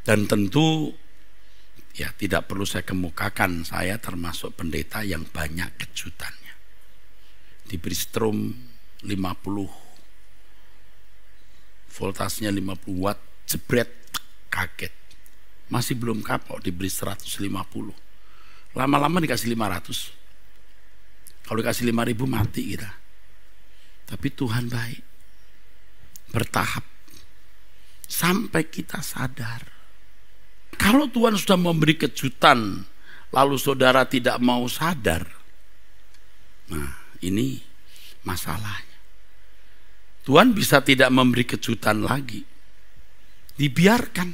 Dan tentu ya tidak perlu saya kemukakan saya termasuk pendeta yang banyak kejutannya. Di Bristrom 50 voltasenya 50 watt jebret kaget. Masih belum kapok diberi 150. Lama-lama dikasih 500. Kalau dikasih 5000 mati kita. Tapi Tuhan baik. Bertahap. Sampai kita sadar kalau Tuhan sudah memberi kejutan, lalu saudara tidak mau sadar, nah ini masalahnya. Tuhan bisa tidak memberi kejutan lagi, dibiarkan.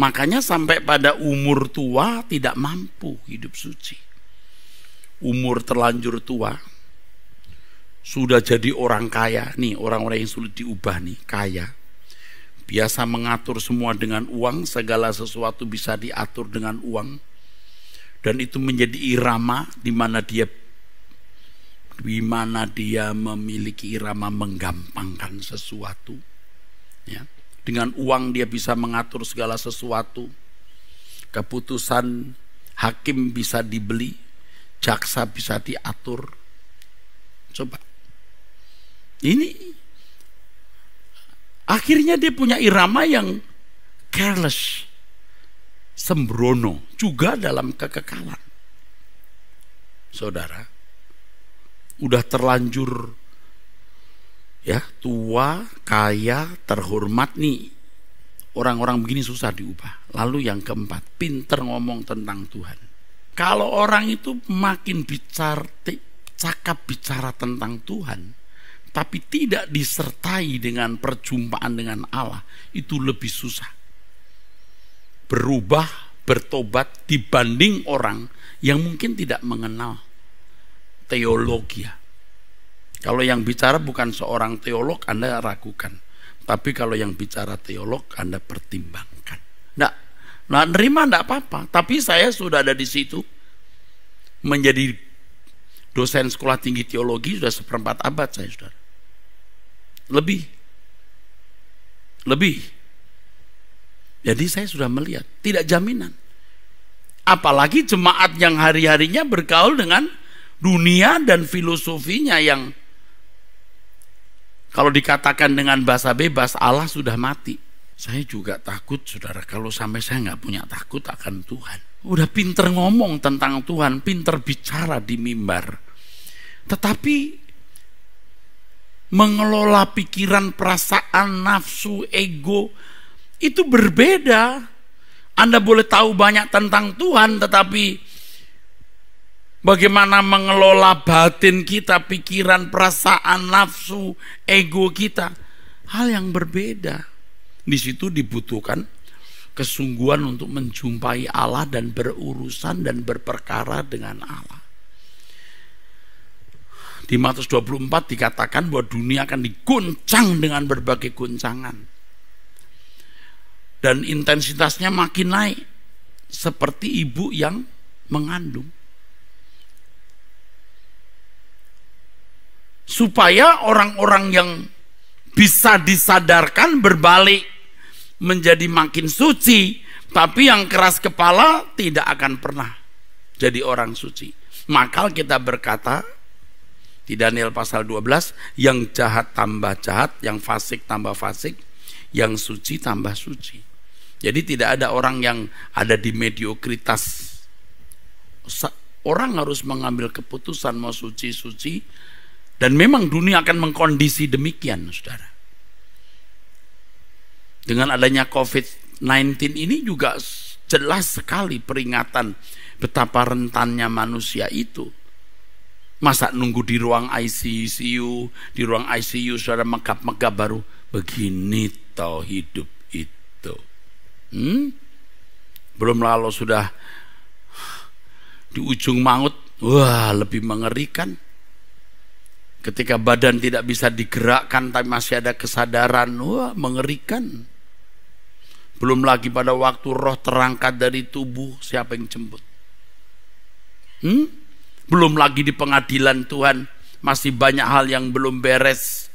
Makanya sampai pada umur tua tidak mampu hidup suci. Umur terlanjur tua sudah jadi orang kaya nih orang-orang yang sulit diubah nih kaya biasa mengatur semua dengan uang, segala sesuatu bisa diatur dengan uang. Dan itu menjadi irama di mana dia di mana dia memiliki irama menggampangkan sesuatu. Ya. Dengan uang dia bisa mengatur segala sesuatu. Keputusan hakim bisa dibeli, jaksa bisa diatur. Coba. Ini Akhirnya dia punya irama yang careless, sembrono juga dalam kekekalan. Saudara, udah terlanjur ya tua, kaya, terhormat nih. Orang-orang begini susah diubah. Lalu yang keempat, pinter ngomong tentang Tuhan. Kalau orang itu makin bicara, cakap bicara tentang Tuhan, tapi tidak disertai dengan perjumpaan dengan Allah itu lebih susah. Berubah, bertobat dibanding orang yang mungkin tidak mengenal teologi. Kalau yang bicara bukan seorang teolog, Anda ragukan. Tapi kalau yang bicara teolog, Anda pertimbangkan. Nah, nah nerima enggak apa-apa, tapi saya sudah ada di situ menjadi dosen sekolah tinggi teologi sudah seperempat abad saya, Saudara lebih lebih jadi saya sudah melihat tidak jaminan apalagi jemaat yang hari-harinya bergaul dengan dunia dan filosofinya yang kalau dikatakan dengan bahasa bebas Allah sudah mati saya juga takut saudara kalau sampai saya nggak punya takut akan Tuhan udah pinter ngomong tentang Tuhan pinter bicara di mimbar tetapi mengelola pikiran, perasaan, nafsu, ego itu berbeda. Anda boleh tahu banyak tentang Tuhan, tetapi bagaimana mengelola batin kita, pikiran, perasaan, nafsu, ego kita, hal yang berbeda. Di situ dibutuhkan kesungguhan untuk menjumpai Allah dan berurusan dan berperkara dengan Allah di Matius 24 dikatakan bahwa dunia akan diguncang dengan berbagai guncangan. Dan intensitasnya makin naik. Seperti ibu yang mengandung. Supaya orang-orang yang bisa disadarkan berbalik menjadi makin suci, tapi yang keras kepala tidak akan pernah jadi orang suci. Maka kita berkata, di Daniel pasal 12 yang jahat tambah jahat yang fasik tambah fasik yang suci tambah suci jadi tidak ada orang yang ada di mediokritas orang harus mengambil keputusan mau suci-suci dan memang dunia akan mengkondisi demikian saudara dengan adanya COVID-19 ini juga jelas sekali peringatan betapa rentannya manusia itu Masa nunggu di ruang ICU, di ruang ICU saudara megap-megap baru begini toh hidup itu. Hmm? Belum lalu sudah di ujung maut, wah lebih mengerikan. Ketika badan tidak bisa digerakkan tapi masih ada kesadaran, wah mengerikan. Belum lagi pada waktu roh terangkat dari tubuh, siapa yang jemput? Hmm? belum lagi di pengadilan Tuhan masih banyak hal yang belum beres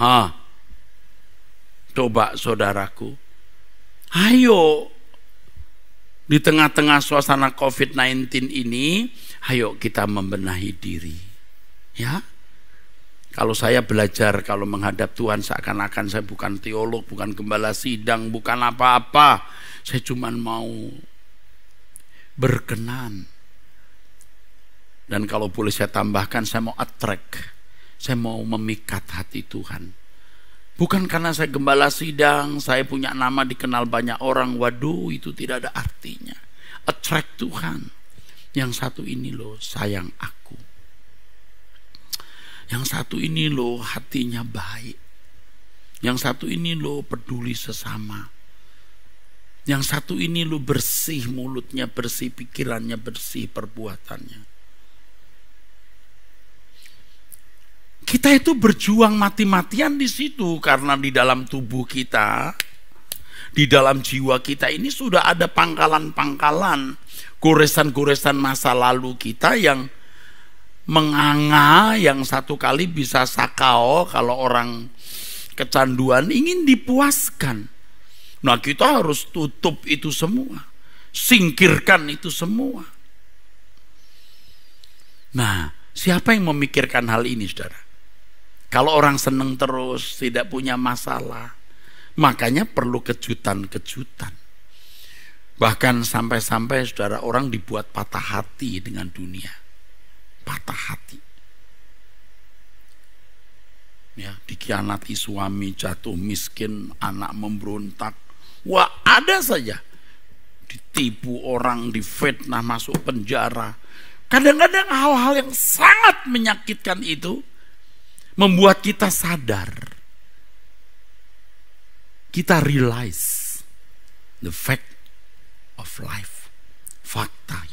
ha coba saudaraku ayo di tengah-tengah suasana COVID-19 ini ayo kita membenahi diri ya kalau saya belajar, kalau menghadap Tuhan seakan-akan saya bukan teolog, bukan gembala sidang, bukan apa-apa. Saya cuma mau berkenan dan kalau boleh saya tambahkan, saya mau attract. Saya mau memikat hati Tuhan. Bukan karena saya gembala sidang, saya punya nama dikenal banyak orang. Waduh, itu tidak ada artinya. Attract Tuhan. Yang satu ini loh, sayang aku. Yang satu ini loh, hatinya baik. Yang satu ini loh, peduli sesama. Yang satu ini lu bersih mulutnya, bersih pikirannya, bersih perbuatannya. Kita itu berjuang mati-matian di situ karena di dalam tubuh kita, di dalam jiwa kita ini sudah ada pangkalan-pangkalan, goresan-goresan masa lalu kita yang menganga yang satu kali bisa sakao kalau orang kecanduan ingin dipuaskan. Nah kita harus tutup itu semua. Singkirkan itu semua. Nah siapa yang memikirkan hal ini saudara? Kalau orang seneng terus, tidak punya masalah. Makanya perlu kejutan-kejutan. Bahkan sampai-sampai saudara orang dibuat patah hati dengan dunia. Patah hati. Ya, dikhianati suami, jatuh miskin, anak memberontak. Wah, ada saja. Ditipu orang, difitnah, masuk penjara. Kadang-kadang hal-hal yang sangat menyakitkan itu membuat kita sadar. Kita realize the fact of life, fakta